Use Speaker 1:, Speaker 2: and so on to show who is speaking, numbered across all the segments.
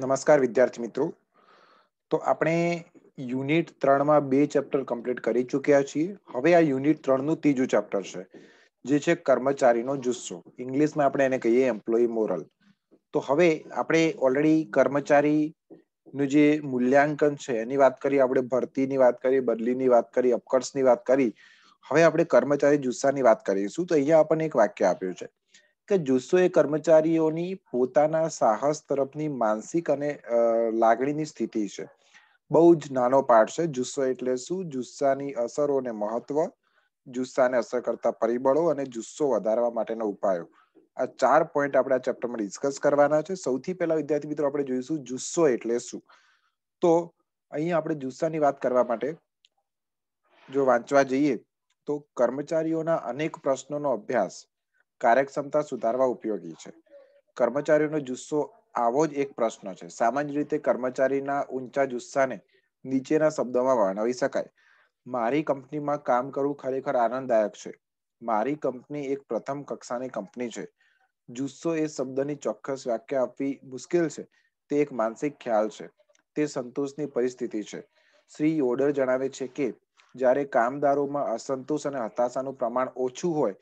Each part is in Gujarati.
Speaker 1: નમસ્કાર વિદ્યાર્થી મિત્રો તો આપણે યુનિટ ત્રણમાં બે ચેપ્ટર કમ્પ્લીટ કરી ચૂક્યા છીએ હવે આ યુનિટ ત્રણનું ત્રીજું ચેપ્ટર છે જે છે કર્મચારીનો જુસ્સો ઇંગ્લિશમાં આપણે એને કહીએ એમ્પ્લોયી મોરલ તો હવે આપણે ઓલરેડી કર્મચારીનું જે મૂલ્યાંકન છે એની વાત કરી આપણે ભરતીની વાત કરી બદલીની વાત કરી અપકર્ષની વાત કરી હવે આપણે કર્મચારી જુસ્સાની વાત કરીશું તો અહીંયા આપણને એક વાક્ય આપ્યું છે કે જુસ્સો એ કર્મચારીઓની પોતાના સાહસ તરફની માનસિક અને લાગણીની સ્થિતિ છે બહુ જ નાનો પાઠ છે જુસ્સો એટલે શું જુસ્સાની અસરો અને મહત્વ જુસ્સાને અસર કરતા પરિબળો અને જુસ્સો વધારવા માટેના ઉપાયો આ ચાર પોઈન્ટ આપણે આ ચેપ્ટરમાં ડિસ્કસ કરવાના છે સૌથી પહેલા વિદ્યાર્થી મિત્રો આપણે જોઈશું જુસ્સો એટલે શું તો અહીંયા આપણે જુસ્સાની વાત કરવા માટે જો વાંચવા જઈએ તો કર્મચારીઓના અનેક પ્રશ્નોનો અભ્યાસ કાર્યક્ષમતા સુધારવા ઉપયોગી છે કર્મચારીઓનો જુસ્સો આવો જ એક પ્રશ્ન છે સામાન્ય રીતે કર્મચારીના ઊંચા જુસ્સાને નીચેના શબ્દોમાં વર્ણવી શકાય મારી કંપનીમાં કામ કરવું ખરેખર આનંદદાયક છે મારી કંપની એક પ્રથમ કક્ષાની કંપની છે જુસ્સો એ શબ્દની ચોક્કસ વ્યાખ્યા આપવી મુશ્કેલ છે તે એક માનસિક ખ્યાલ છે તે સંતોષની પરિસ્થિતિ છે શ્રી ઓડર જણાવે છે કે જ્યારે કામદારોમાં અસંતોષ અને હતાશાનું પ્રમાણ ઓછું હોય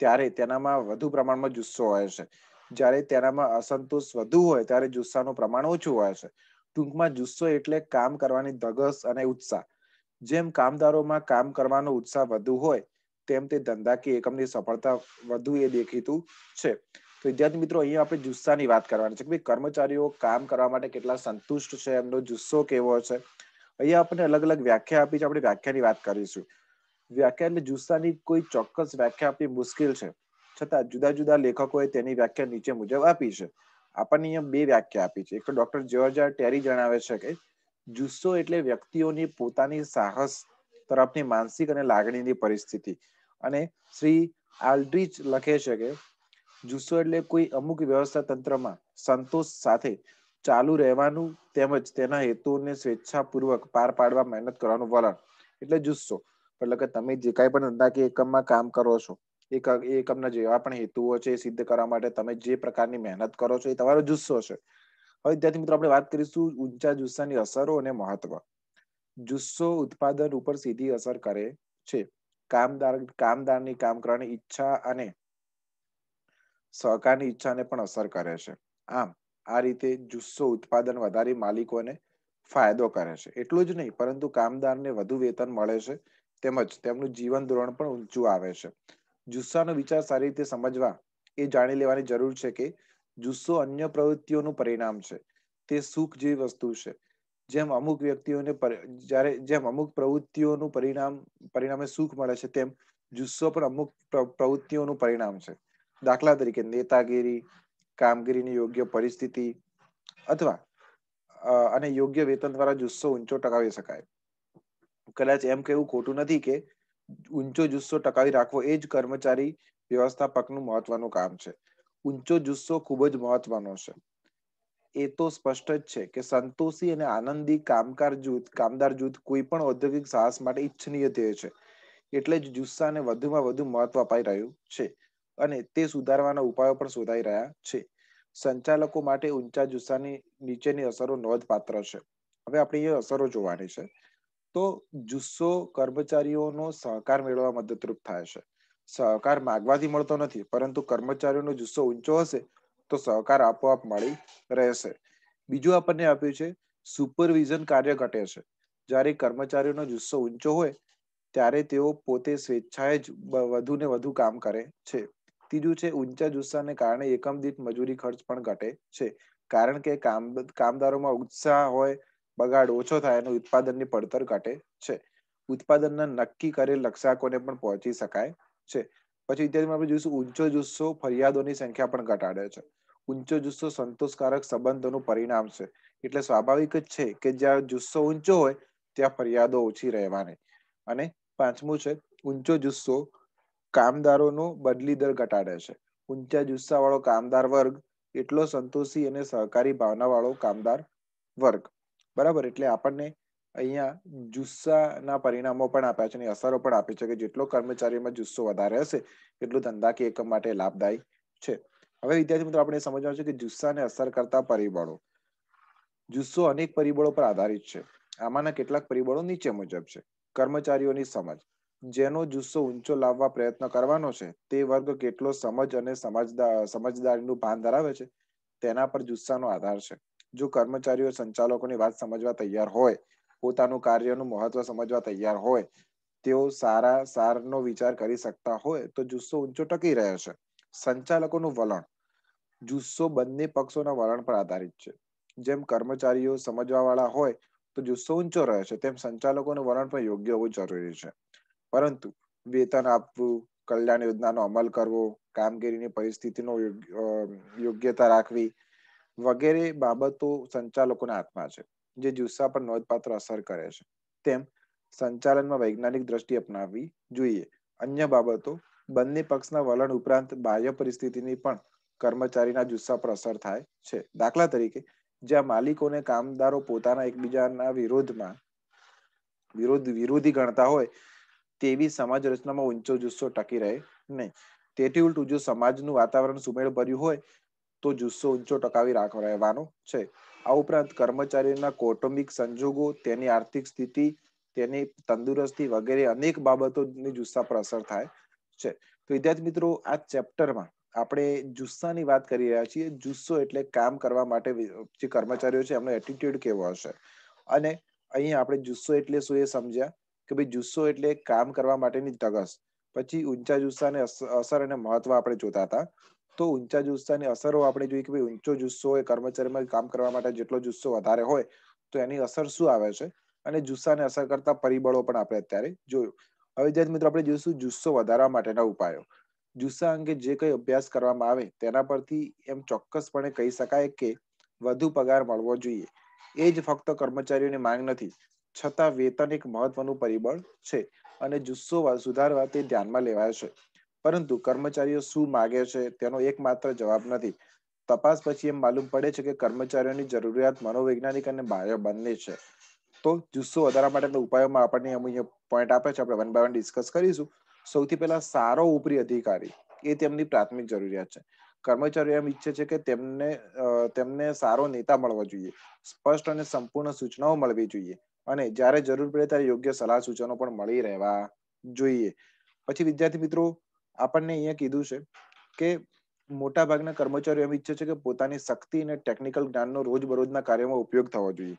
Speaker 1: ત્યારે તેનામાં વધુ પ્રમાણમાં જુસ્સો હોય છે જ્યારે તેનામાં અસંતોષ વધુ હોય ત્યારે જુસ્સાનું પ્રમાણ ઓછું હોય છે ટૂંકમાં જુસ્સો એટલે કામ કરવાની ધગસ અને ઉત્સાહ જેમ કામદારોમાં કામ કરવાનો ઉત્સાહ વધુ હોય તેમ તે ધંધાકીય એકમની સફળતા વધુ એ દેખીતું છે તો વિદ્યાર્થી મિત્રો અહીંયા આપણે જુસ્સાની વાત કરવાની છે કે ભાઈ કર્મચારીઓ કામ કરવા માટે કેટલા સંતુષ્ટ છે એમનો જુસ્સો કેવો છે અહીંયા આપણે અલગ અલગ વ્યાખ્યા આપી છે આપણે વ્યાખ્યાની વાત કરીશું વ્યાખ્યા એટલે જુસ્સાની કોઈ ચોક્કસ વ્યાખ્યા આપવી મુશ્કેલ છે છતાં જુદા જુદા લેખકોએ તેની વ્યાખ્યા નીચે મુજબ આપી છે આપણને અહીંયા બે વ્યાખ્યા આપી છે એક તો ડોક્ટર જ્યોર્જ ટેરી જણાવે છે કે જુસ્સો એટલે વ્યક્તિઓની પોતાની સાહસ તરફની માનસિક અને લાગણીની પરિસ્થિતિ અને શ્રી આલ્ડ્રીચ લખે છે કે જુસ્સો એટલે કોઈ અમુક વ્યવસ્થા તંત્રમાં સંતોષ સાથે ચાલુ રહેવાનું તેમજ તેના હેતુને સ્વેચ્છાપૂર્વક પાર પાડવા મહેનત કરવાનું વલણ એટલે જુસ્સો એટલે કે તમે જે કાંઈ પણ ધંધાકીય એકમમાં કામ કરો છો એ એકમના જેવા પણ હેતુઓ છે એ સિદ્ધ કરવા માટે તમે જે પ્રકારની મહેનત કરો છો એ તમારો જુસ્સો છે હવે વિદ્યાર્થી મિત્રો આપણે વાત કરીશું ઊંચા જુસ્સાની અસરો અને મહત્વ જુસ્સો ઉત્પાદન ઉપર સીધી અસર કરે છે કામદાર કામદારની કામ કરવાની ઈચ્છા અને સહકારની ઈચ્છાને પણ અસર કરે છે આમ આ રીતે જુસ્સો ઉત્પાદન વધારી માલિકોને ફાયદો કરે છે એટલું જ નહીં પરંતુ કામદારને વધુ વેતન મળે છે તેમજ તેમનું જીવન ધોરણ પણ ઊંચું આવે છે જુસ્સાનો વિચાર સારી રીતે સમજવા એ જાણી લેવાની જરૂર છે કે જુસ્સો અન્ય પ્રવૃત્તિઓનું પરિણામ છે તે સુખ જેવી વસ્તુ છે જેમ અમુક વ્યક્તિઓને જ્યારે જેમ અમુક પ્રવૃત્તિઓનું પરિણામ પરિણામે સુખ મળે છે તેમ જુસ્સો પણ અમુક પ્રવૃત્તિઓનું પરિણામ છે દાખલા તરીકે નેતાગીરી કામગીરીની યોગ્ય પરિસ્થિતિ અથવા અને યોગ્ય વેતન દ્વારા જુસ્સો ઊંચો ટકાવી શકાય કદાચ એમ કહેવું ખોટું નથી કે ઊંચો જુસ્સો ટકાવી રાખવો એ જ કર્મચારી વ્યવસ્થાપકનું મહત્વનું કામ છે ઊંચો જુસ્સો ખૂબ જ મહત્વનો છે એ તો સ્પષ્ટ જ છે કે સંતોષી અને આનંદી કામકાર જૂથ કામદાર જૂથ કોઈ પણ ઔદ્યોગિક સાહસ માટે ઈચ્છનીય ધ્યેય છે એટલે જ જુસ્સાને વધુમાં વધુ મહત્વ અપાઈ રહ્યું છે અને તે સુધારવાના ઉપાયો પણ શોધાઈ રહ્યા છે સંચાલકો માટે ઊંચા જુસ્સાની નીચેની અસરો નોંધપાત્ર છે હવે આપણે એ અસરો જોવાની છે તો જુસ્સો કર્મચારીઓનો સહકાર મેળવવા મદદરૂપ થાય છે સહકાર માગવાથી મળતો નથી પરંતુ કર્મચારીઓનો જુસ્સો ઊંચો હશે તો સહકાર આપોઆપ મળી રહેશે બીજું આપણને આપ્યું છે સુપરવિઝન કાર્ય ઘટે છે જ્યારે કર્મચારીઓનો જુસ્સો ઊંચો હોય ત્યારે તેઓ પોતે સ્વેચ્છાએ જ વધુ ને વધુ કામ કરે છે ત્રીજું છે ઊંચા જુસ્સાને કારણે એકમ દીઠ મજૂરી ખર્ચ પણ ઘટે છે કારણ કે કામ કામદારોમાં ઉત્સાહ હોય બગાડ ઓછો થાય અને ઉત્પાદનની પડતર ઘટે છે ઉત્પાદનના નક્કી કરેલ લક્ષ્યાંકોને પણ પહોંચી શકાય છે પછી ઇત્યાદિમાં આપણે જોઈશું ઊંચો જુસ્સો ફરિયાદોની સંખ્યા પણ ઘટાડે છે ઊંચો જુસ્સો સંતોષકારક સંબંધોનું પરિણામ છે એટલે સ્વાભાવિક જ છે કે જ્યાં જુસ્સો ઊંચો હોય ત્યાં ફરિયાદો ઓછી રહેવાની અને પાંચમું છે ઊંચો જુસ્સો કામદારોનો બદલી દર ઘટાડે છે ઊંચા જુસ્સાવાળો કામદાર વર્ગ એટલો સંતોષી અને સહકારી ભાવનાવાળો કામદાર વર્ગ બરાબર એટલે આપણને અહીંયા જુસ્સાના પરિણામો પણ આપ્યા છે અને અસરો પણ આપી છે કે જેટલો કર્મચારીમાં જુસ્સો વધારે હશે એટલું ધંધાકીય એકમ માટે લાભદાયી છે હવે વિદ્યાર્થી મિત્રો આપણે સમજવાનું છે કે જુસ્સાને અસર કરતા પરિબળો જુસ્સો અનેક પરિબળો પર આધારિત છે આમાંના કેટલાક પરિબળો નીચે મુજબ છે કર્મચારીઓની સમજ જેનો જુસ્સો ઊંચો લાવવા પ્રયત્ન કરવાનો છે તે વર્ગ કેટલો સમજ અને સમજદાર સમજદારીનું ભાન ધરાવે છે તેના પર જુસ્સાનો આધાર છે જો કર્મચારીઓ સંચાલકોની વાત સમજવા તૈયાર હોય પોતાનું કાર્યનું મહત્વ સમજવા તૈયાર હોય તેઓ સારા સારનો વિચાર કરી શકતા હોય તો જુસ્સો ઊંચો ટકી રહ્યો છે સંચાલકોનું વલણ જુસ્સો બંને પક્ષોના વલણ પર આધારિત છે જેમ કર્મચારીઓ સમજવાવાળા હોય તો જુસ્સો ઊંચો રહે છે તેમ સંચાલકોનું વલણ પણ યોગ્ય હોવું જરૂરી છે પરંતુ વેતન આપવું કલ્યાણ યોજનાનો અમલ કરવો કામગીરીની પરિસ્થિતિનો યોગ્યતા રાખવી વગેરે બાબતો સંચાલકોના હાથમાં છે જે જુસ્સા પર નોંધપાત્ર અસર કરે છે તેમ સંચાલનમાં વૈજ્ઞાનિક દ્રષ્ટિ અપનાવવી જોઈએ અન્ય બાબતો બંને પક્ષના વલણ ઉપરાંત બાહ્ય પરિસ્થિતિની પણ કર્મચારીના જુસ્સા પર અસર થાય છે દાખલા તરીકે જ્યાં માલિકોને કામદારો પોતાના એકબીજાના વિરોધમાં વિરોધ વિરોધી ગણતા હોય તેવી સમાજ રચનામાં ઊંચો જુસ્સો ટકી રહે નહીં તેથી ઉલટું જો સમાજનું વાતાવરણ સુમેળ ભર્યું હોય તો જુસ્સો ઊંચો ટકાવી રાખ છે આ ઉપરાંત કર્મચારીઓના કૌટુંબિક સંજોગો તેની આર્થિક સ્થિતિ તેની તંદુરસ્તી વગેરે અનેક બાબતોની જુસ્સા પર અસર થાય છે તો વિદ્યાર્થી મિત્રો આ ચેપ્ટરમાં આપણે જુસ્સાની વાત કરી રહ્યા છીએ જુસ્સો એટલે કામ કરવા માટે જે કર્મચારીઓ છે એમનો એટીટ્યુડ કેવો હશે અને અહીંયા આપણે જુસ્સો એટલે શું એ સમજ્યા કે ભાઈ જુસ્સો એટલે કામ કરવા માટેની તગસ પછી ઊંચા જુસ્સાને અસર અને મહત્વ આપણે જોતા હતા તો ઊંચા જુસ્સાની અસરો આપણે જોઈએ કે ભાઈ ઊંચો જુસ્સો એ કર્મચારીમાં કામ કરવા માટે જેટલો જુસ્સો વધારે હોય તો એની અસર શું આવે છે અને જુસ્સાને અસર કરતા પરિબળો પણ આપણે અત્યારે જોયું હવે જ્યારે મિત્રો આપણે જોઈશું જુસ્સો વધારવા માટેના ઉપાયો જુસ્સા અંગે જે કંઈ અભ્યાસ કરવામાં આવે તેના પરથી એમ ચોક્કસપણે કહી શકાય કે વધુ પગાર મળવો જોઈએ એ જ ફક્ત કર્મચારીઓની માંગ નથી છતાં વેતન એક મહત્વનું પરિબળ છે અને જુસ્સો સુધારવા તે ધ્યાનમાં લેવાય છે પરંતુ કર્મચારીઓ શું માગે છે તેનો એકમાત્ર જવાબ નથી તપાસ પછી એમ માલુમ પડે છે કે કર્મચારીઓની જરૂરિયાત મનોવૈજ્ઞાનિક અને બાહ્ય બંને છે તો જુસ્સો વધારા માટેના ઉપાયોમાં આપણને અમુક પોઈન્ટ આપે છે આપણે વન બાય વન ડિસ્કસ કરીશું સૌથી પહેલા સારો ઉપરી અધિકારી એ તેમની પ્રાથમિક જરૂરિયાત છે કર્મચારીઓ એમ ઈચ્છે છે કે તેમને તેમને સારો નેતા મળવો જોઈએ સ્પષ્ટ અને સંપૂર્ણ સૂચનાઓ મળવી જોઈએ અને જ્યારે જરૂર પડે ત્યારે યોગ્ય સલાહ સૂચનો પણ મળી રહેવા જોઈએ પછી વિદ્યાર્થી મિત્રો આપણને અહીંયા કીધું છે કે મોટા ભાગના કર્મચારીઓ એમ ઈચ્છે છે કે પોતાની શક્તિ અને ટેકનિકલ જ્ઞાનનો રોજબરોજના કાર્યમાં ઉપયોગ થવો જોઈએ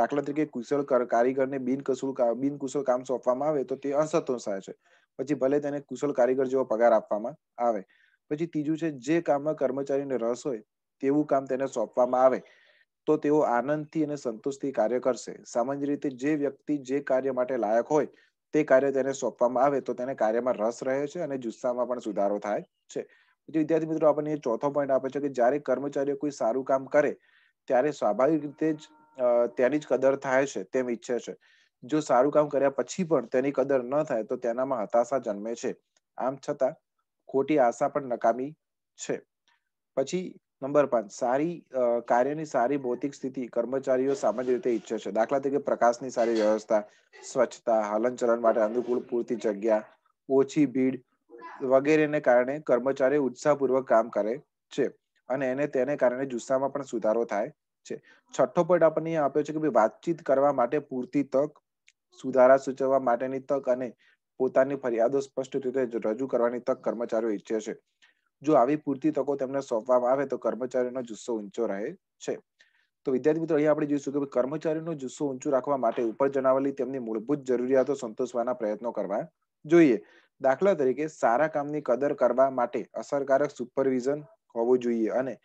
Speaker 1: દાખલા તરીકે કુશળ કારીગરને બિનકુશળ બિનકુશળ કામ સોંપવામાં આવે તો તે થાય છે પછી ભલે તેને કુશળ કારીગર જેવો પગાર આપવામાં આવે પછી ત્રીજું છે જે કામમાં કર્મચારીને રસ હોય તેવું કામ તેને સોંપવામાં આવે તો તેઓ આનંદથી અને સંતોષથી કાર્ય કરશે સામાન્ય રીતે જે વ્યક્તિ જે કાર્ય માટે લાયક હોય તે કાર્ય તેને સોંપવામાં આવે તો તેને કાર્યમાં રસ રહે છે અને જુસ્સામાં પણ સુધારો થાય છે પછી વિદ્યાર્થી મિત્રો આપણને ચોથો પોઈન્ટ આપે છે કે જ્યારે કર્મચારીઓ કોઈ સારું કામ કરે ત્યારે સ્વાભાવિક રીતે જ તેની જ કદર થાય છે તેમ ઈચ્છે છે જો સારું કામ કર્યા પછી પણ તેની કદર ન થાય તો તેનામાં હતાશા જન્મે છે આમ છતાં ખોટી આશા પણ નકામી છે પછી નંબર પાંચ સારી કાર્યની સારી ભૌતિક સ્થિતિ કર્મચારીઓ સામાન્ય રીતે ઈચ્છે છે દાખલા તરીકે પ્રકાશની સારી વ્યવસ્થા સ્વચ્છતા હલનચલન માટે અનુકૂળ પૂરતી જગ્યા ઓછી ભીડ વગેરેને કારણે કર્મચારી ઉત્સાહપૂર્વક કામ કરે છે અને એને તેને કારણે જુસ્સામાં પણ સુધારો થાય છે છઠ્ઠો પોઈન્ટ આપણને આપ્યો છે કે ભાઈ વાતચીત કરવા માટે પૂરતી તક સુધારા સૂચવવા માટેની તક અને પોતાની ફરિયાદો સ્પષ્ટ રીતે રજૂ કરવાની તક કર્મચારીઓ ઈચ્છે છે જો આવી પૂરતી તકો તેમને સોંપવામાં આવે તો કર્મચારીનો જુસ્સો ઊંચો રહે છે તો વિદ્યાર્થી મિત્રો અહીંયા આપણે જોઈશું કે કર્મચારીનો જુસ્સો ઊંચો રાખવા માટે ઉપર જણાવેલી તેમની મૂળભૂત જરૂરિયાતો સંતોષવાના પ્રયત્નો કરવા જોઈએ દાખલા તરીકે સારા કામની કદર કરવા માટે અસરકારક સુપરવિઝન હોવું જોઈએ અને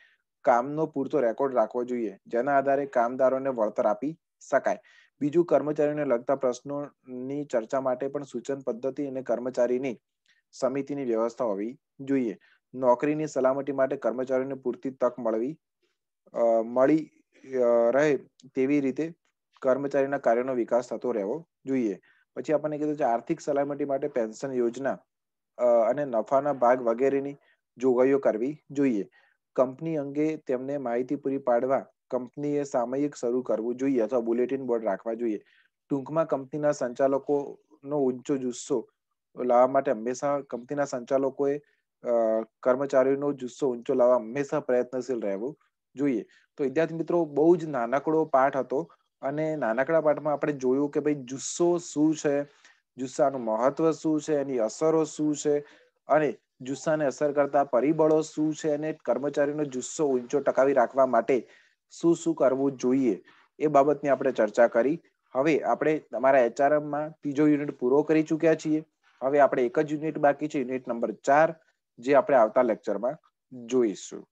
Speaker 1: કામનો પૂરતો રેકોર્ડ રાખવો જોઈએ જેના આધારે કામદારોને વળતર આપી શકાય બીજું કર્મચારીને લગતા પ્રશ્નોની ચર્ચા માટે પણ સૂચન પદ્ધતિ અને કર્મચારીની સમિતિની વ્યવસ્થા હોવી જોઈએ નોકરીની સલામતી માટે કર્મચારીઓને પૂરતી તક મળવી મળી રહે તેવી રીતે કર્મચારીના કાર્યનો વિકાસ થતો રહેવો જોઈએ પછી આપણને કીધું છે આર્થિક સલામતી માટે પેન્શન યોજના અને નફાના ભાગ વગેરેની જોગવાઈઓ કરવી જોઈએ કંપની અંગે તેમને માહિતી પૂરી પાડવા કંપનીએ સામયિક શરૂ કરવું જોઈએ અથવા બુલેટિન બોર્ડ રાખવા જોઈએ ટૂંકમાં કંપનીના સંચાલકોનો ઊંચો જુસ્સો લાવવા માટે હંમેશા કંપનીના સંચાલકોએ કર્મચારીનો જુસ્સો ઊંચો લાવવા હંમેશા પ્રયત્નશીલ રહેવું જોઈએ તો વિદ્યાર્થી મિત્રો બહુ જ નાનકડો પાઠ હતો અને નાનકડા પાઠમાં આપણે જોયું કે ભાઈ જુસ્સો શું છે જુસ્સાનું મહત્વ શું છે એની અસરો શું છે અને જુસ્સાને અસર કરતા પરિબળો શું છે અને કર્મચારીનો જુસ્સો ઊંચો ટકાવી રાખવા માટે શું શું કરવું જોઈએ એ બાબતની આપણે ચર્ચા કરી હવે આપણે તમારા એચઆરએમમાં ત્રીજો યુનિટ પૂરો કરી ચૂક્યા છીએ હવે આપણે એક જ યુનિટ બાકી છે યુનિટ નંબર ચાર જે આપણે આવતા લેક્ચરમાં જોઈશું